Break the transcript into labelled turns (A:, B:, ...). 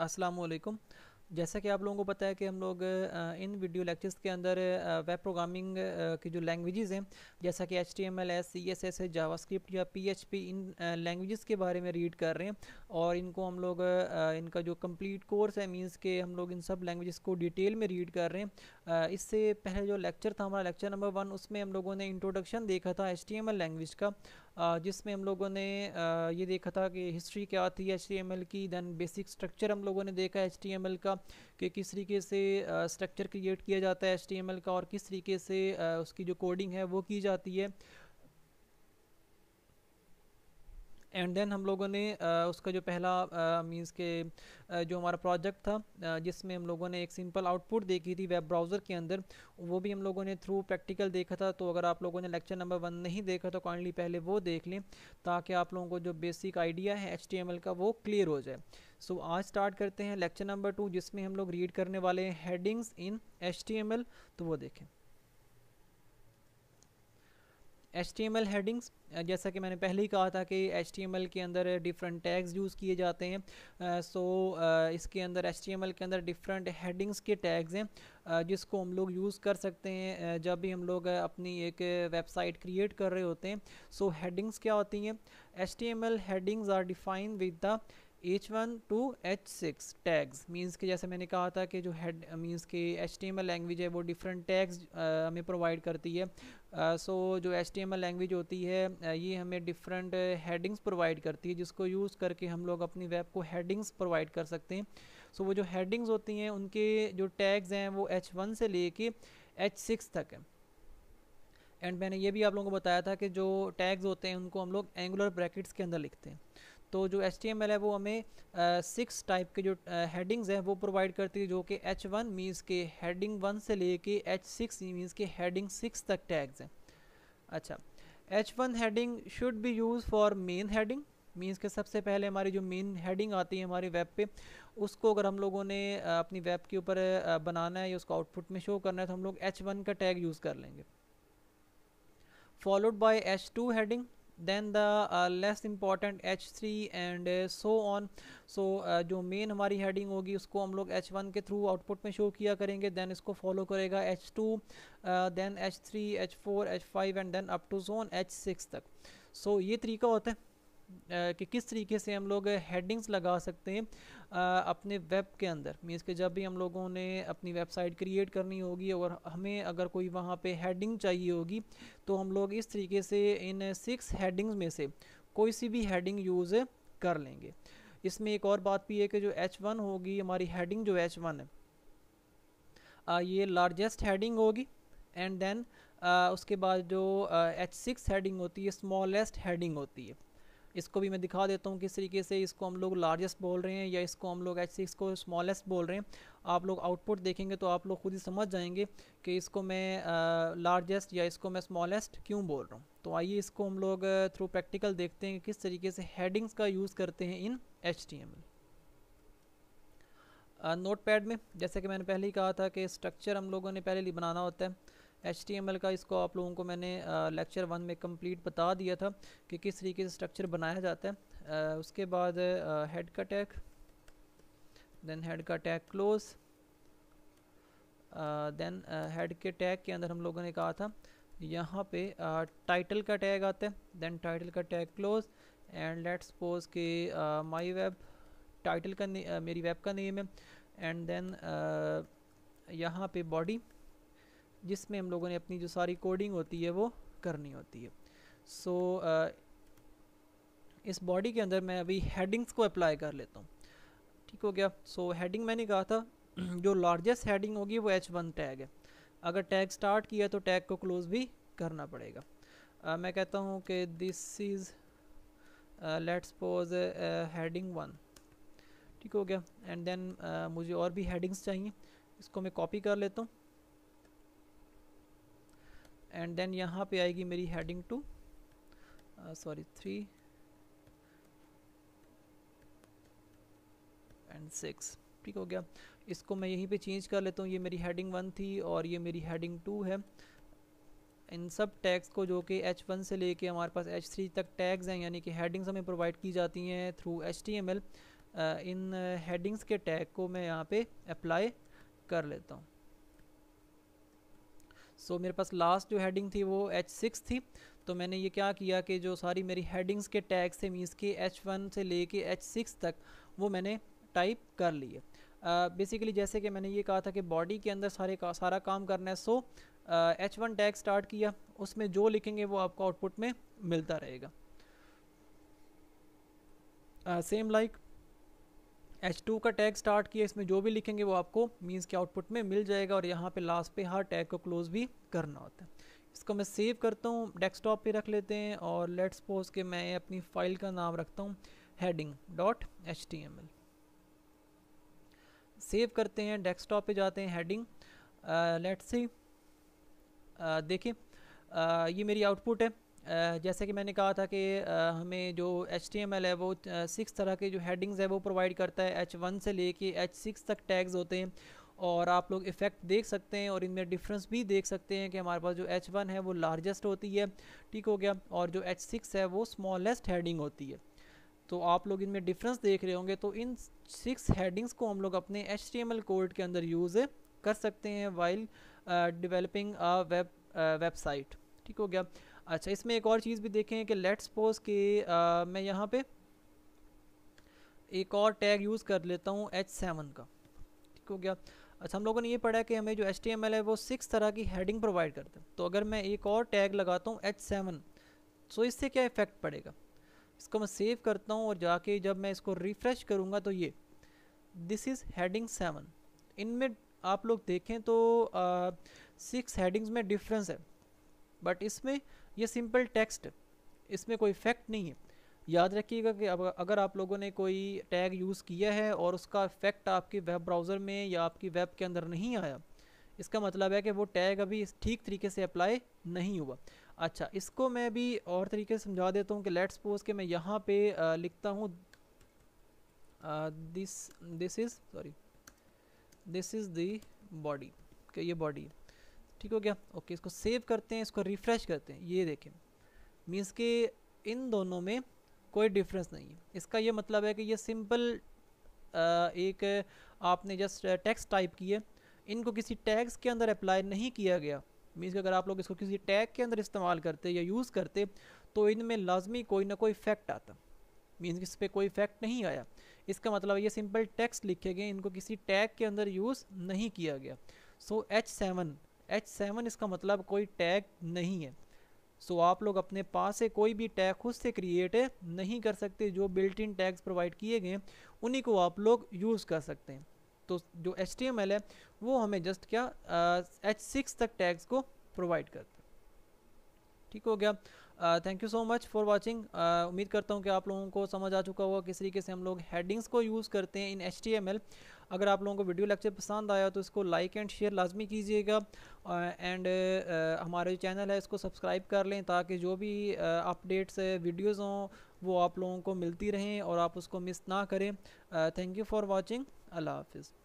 A: वालेकुम जैसा कि आप लोगों को पता है कि हम लोग इन वीडियो लेक्चर्स के अंदर वेब प्रोग्रामिंग की जो लैंग्वेजेस हैं जैसा कि H T M L S C S S है जावास्क्रिप्ट या पी एच पी इन लैंग्वेजेस के बारे में रीड कर रहे हैं और इनको हम लोग इनका जो कंप्लीट कोर्स है मींस के हम लोग इन सब लैंग्वेजेस को डिटेल में रीड कर रहे हैं इससे पहले जो लेक्चर था हमारा लेक्चर नंबर वन उसमें हम लोगों ने इंट्रोडक्शन देखा था H T M L language का जिसमें हम लोगों ने ये देखा था कि हिस्ट्री क्या टी एम एच की दैन बेसिक स्ट्रक्चर हम लोगों ने देखा एच का कि किस तरीके से स्ट्रक्चर क्रिएट किया जाता है एच का और किस तरीके से उसकी जो कोडिंग है वो की जाती है एंड देन हम लोगों ने उसका जो पहला मीन्स के जो हमारा प्रोजेक्ट था जिसमें हम लोगों ने एक सिंपल आउटपुट देखी थी वेब ब्राउज़र के अंदर वो भी हम लोगों ने थ्रू प्रैक्टिकल देखा था तो अगर आप लोगों ने लेक्चर नंबर वन नहीं देखा तो काइंडली पहले वो देख लें ताकि आप लोगों को जो बेसिक आइडिया है एच का वो क्लियर हो जाए सो so, आज स्टार्ट करते हैं लेक्चर नंबर टू जिसमें हम लोग रीड करने वाले हैं हेडिंग्स इन एच तो वो देखें H T M L headings जैसा कि मैंने पहले ही कहा था कि एच टी एम एल के अंदर डिफरेंट टैग्स यूज़ किए जाते हैं सो इसके अंदर एच टी एम एल के अंदर डिफरेंट हेडिंग्स के टैग्स हैं जिसको हम लोग यूज़ कर सकते हैं जब भी हम लोग अपनी एक वेबसाइट क्रिएट कर रहे होते हैं सो so, हेडिंग्स क्या होती हैं H T M L headings are define with the H one to H six tags means के जैसे मैंने कहा था कि जो हेड मीन्स के H T M L language है वो डिफरेंट टैग्स uh, हमें प्रोवाइड करती है सो uh, so, जो H T M L language होती है uh, ये हमें डिफरेंट हेडिंग्स प्रोवाइड करती है जिसको यूज़ करके हम लोग अपनी वेब को हेडिंग्स प्रोवाइड कर सकते हैं सो so, वो जो हेडिंग्स होती हैं उनके जो टैग्स हैं वो एच वन से ले कर एच सिक्स तक है एंड मैंने ये भी आप लोगों को बताया था कि जो टैग्स होते हैं उनको हम लोग एंगुलर ब्रैकेट्स के अंदर लिखते हैं तो जो एच है वो हमें सिक्स टाइप के जो हेडिंग्स हैं वो प्रोवाइड करती है जो कि एच वन मीन्स के हेडिंग वन से लेके एच सिक्स मीन्स के हेडिंग सिक्स तक टैग्स हैं अच्छा H one heading should be use for main heading means के सबसे पहले हमारी जो मेन हेडिंग आती है हमारी वेब पे उसको अगर हम लोगों ने अपनी वेब के ऊपर बनाना है या उसको आउटपुट में शो करना है तो हम लोग एच वन का टैग यूज़ कर लेंगे followed by H two heading then the less important H three and so on so जो मेन हमारी हेडिंग होगी उसको हम लोग एच वन के थ्रू आउटपुट में शो किया करेंगे देन इसको फॉलो करेगा H two then H three H four H five and then up to जोन एच सिक्स तक सो so, ये तरीका होता है कि किस तरीके से हम लोग हेडिंग्स लगा सकते हैं अपने वेब के अंदर मीन्स के जब भी हम लोगों ने अपनी वेबसाइट क्रिएट करनी होगी और हमें अगर कोई वहाँ पे हेडिंग चाहिए होगी तो हम लोग इस तरीके से इन सिक्स हेडिंग्स में से कोई सी भी हेडिंग यूज़ कर लेंगे इसमें एक और बात भी है कि जो H1 होगी हमारी हेडिंग जो H1 है आ, ये लार्जेस्ट हेडिंग होगी एंड देन उसके बाद जो एच सिक्स हेडिंग होती है स्मॉलेस्ट हेडिंग होती है इसको भी मैं दिखा देता हूँ किस तरीके से इसको हम लोग लार्जेस्ट बोल रहे हैं या इसको हम लोग एच सिक्स को स्मॉलेस्ट बोल रहे हैं आप लोग आउटपुट देखेंगे तो आप लोग खुद ही समझ जाएंगे कि इसको मैं लार्जेस्ट या इसको मैं स्मॉलेस्ट क्यों बोल रहा हूँ तो आइए इसको हम लोग थ्रू प्रैक्टिकल देखते हैं कि किस तरीके से हेडिंग्स का यूज़ करते हैं in H T M L notepad में जैसे कि मैंने पहले ही कहा था कि स्ट्रक्चर हम लोगों ने पहले ही बनाना होता है एच का इसको आप लोगों को मैंने लेक्चर वन में कंप्लीट बता दिया था कि किस तरीके से स्ट्रक्चर बनाया जाता है आ, उसके बाद हेड का टैग देन हेड का टैग क्लोज देन हेड के टैग के अंदर हम लोगों ने कहा था यहाँ पे टाइटल uh, का टैग आता है देन टाइटल का tag close and let's suppose के माय वेब टाइटल का uh, मेरी वेब का नेम है एंड देन uh, यहाँ पे बॉडी जिसमें हम लोगों ने अपनी जो सारी कोडिंग होती है वो करनी होती है सो so, uh, इस बॉडी के अंदर मैं अभी हेडिंग्स को अप्लाई कर लेता हूँ ठीक हो गया सो so, हेडिंग मैंने कहा था जो लार्जेस्ट हेडिंग होगी वो एच वन टैग है अगर टैग स्टार्ट किया तो टैग को क्लोज भी करना पड़ेगा uh, मैं कहता हूँ कि this is let's pose heading one ठीक हो गया एंड देन uh, मुझे और भी हेडिंग्स चाहिए इसको मैं कॉपी कर लेता हूँ एंड देन यहाँ पे आएगी मेरी heading two sorry three and six ठीक हो गया इसको मैं यहीं पे चेंज कर लेता हूँ ये मेरी हेडिंग वन थी और ये मेरी हेडिंग टू है इन सब टैग्स को जो कि H1 से लेके हमारे पास H3 तक टैग्स हैं यानी कि हेडिंग्स हमें प्रोवाइड की जाती हैं थ्रू एच uh, इन हेडिंग्स uh, के टैग को मैं यहाँ पे अप्लाई कर लेता हूँ सो मेरे पास लास्ट जो हेडिंग थी वो एच सिक्स थी तो मैंने ये क्या किया कि जो सारी मेरी हेडिंग्स के टैग्स थे मीन्स के एच वन से ले कर एच सिक्स तक वो मैंने टाइप कर लिए बेसिकली uh, जैसे कि मैंने ये कहा था कि बॉडी के अंदर सारे का सारा काम करना है so H one tag start किया उसमें जो लिखेंगे वो आपको आउटपुट में मिलता रहेगा same uh, like H two का टैग स्टार्ट किया इसमें जो भी लिखेंगे वो आपको मीन्स के आउटपुट में मिल जाएगा और यहाँ पे लास्ट पे हर टैग को क्लोज भी करना होता है इसको मैं सेव करता हूँ डेस्कटॉप पे रख लेते हैं और लेट्स सपोज के मैं अपनी फाइल का नाम रखता हूँ heading dot H T M L save करते हैं डेस्कटॉप पे जाते हैं हेडिंग लेट्स सी देखिए uh, ये मेरी आउटपुट है जैसे कि मैंने कहा था कि हमें जो एच है वो सिक्स तरह के जो हेडिंग्स है वो प्रोवाइड करता है एच वन से लेके एच सिक्स तक टैग्स होते हैं और आप लोग इफ़ेक्ट देख सकते हैं और इनमें डिफरेंस भी देख सकते हैं कि हमारे पास जो एच वन है वो लार्जेस्ट होती है ठीक हो गया और जो एच सिक्स है वो स्मॉलेस्ट हेडिंग होती है तो आप लोग इनमें डिफरेंस देख रहे होंगे तो इन सिक्स हेडिंग्स को हम लोग अपने एच कोड के अंदर यूज़ कर सकते हैं वाइल डिवेलपिंग वेब वेबसाइट ठीक हो गया अच्छा इसमें एक और चीज़ भी देखें कि लेट्स सपोज कि मैं यहाँ पे एक और टैग यूज़ कर लेता हूँ एच सेवन का ठीक हो गया अच्छा हम लोगों ने ये पढ़ा कि हमें जो एच है वो सिक्स तरह की हेडिंग प्रोवाइड करते हैं तो अगर मैं एक और टैग लगाता हूँ एच सेवन तो इससे क्या इफ़ेक्ट पड़ेगा इसको मैं सेव करता हूँ और जाके जब मैं इसको रिफ़्रेश करूँगा तो ये दिस इज़ हेडिंग सेवन इनमें आप लोग देखें तो सिक्स uh, हेडिंग्स में डिफरेंस है बट इसमें ये सिंपल टेक्स्ट इसमें कोई इफेक्ट नहीं है याद रखिएगा कि अगर आप लोगों ने कोई टैग यूज़ किया है और उसका इफेक्ट आपके वेब ब्राउज़र में या आपकी वेब के अंदर नहीं आया इसका मतलब है कि वो टैग अभी ठीक तरीके से अप्लाई नहीं हुआ अच्छा इसको मैं भी और तरीके से समझा देता हूँ कि लेट्स सपोज के मैं यहाँ पे लिखता हूँ this this is sorry this is body कि ये बॉडी है ठीक हो गया ओके इसको सेव करते हैं इसको रिफ़्रेश करते हैं ये देखें मीन्स कि इन दोनों में कोई डिफरेंस नहीं है इसका ये मतलब है कि ये सिंपल एक आपने जस्ट टैक्स टाइप किए इनको किसी टैग्स के अंदर अप्लाई नहीं किया गया मीन्स अगर आप लोग इसको किसी टैग के अंदर इस्तेमाल करते या यूज़ करते तो इनमें लाजमी कोई ना कोई इफेक्ट आता मीन्स इस पर कोई इफेक्ट नहीं आया इसका मतलब ये सिंपल टैक्स लिखे गए इनको किसी टैग के अंदर यूज़ नहीं किया गया so H seven H seven इसका मतलब कोई टैग नहीं है सो आप लोग अपने पास से कोई भी टैग खुद से क्रिएट नहीं कर सकते जो बिल्ट इन टैग्स प्रोवाइड किए गए उन्हीं को आप लोग यूज़ कर सकते हैं तो जो एच है वो हमें जस्ट क्या एच सिक्स तक टैग्स को प्रोवाइड करते ठीक हो गया thank you so much for watching उम्मीद करता हूँ कि आप लोगों को समझ आ चुका होगा किस तरीके से हम लोग हेडिंग्स को यूज़ करते हैं इन एच अगर आप लोगों को वीडियो लेक्चर पसंद आया तो इसको लाइक एंड शेयर लाजमी कीजिएगा एंड uh, uh, हमारे जो चैनल है इसको सब्सक्राइब कर लें ताकि जो भी अपडेट्स uh, वीडियोज़ हों वो आप लोगों को मिलती रहें और आप उसको मिस ना करें थैंक यू फॉर वॉचिंग अल्लाह हाफिज़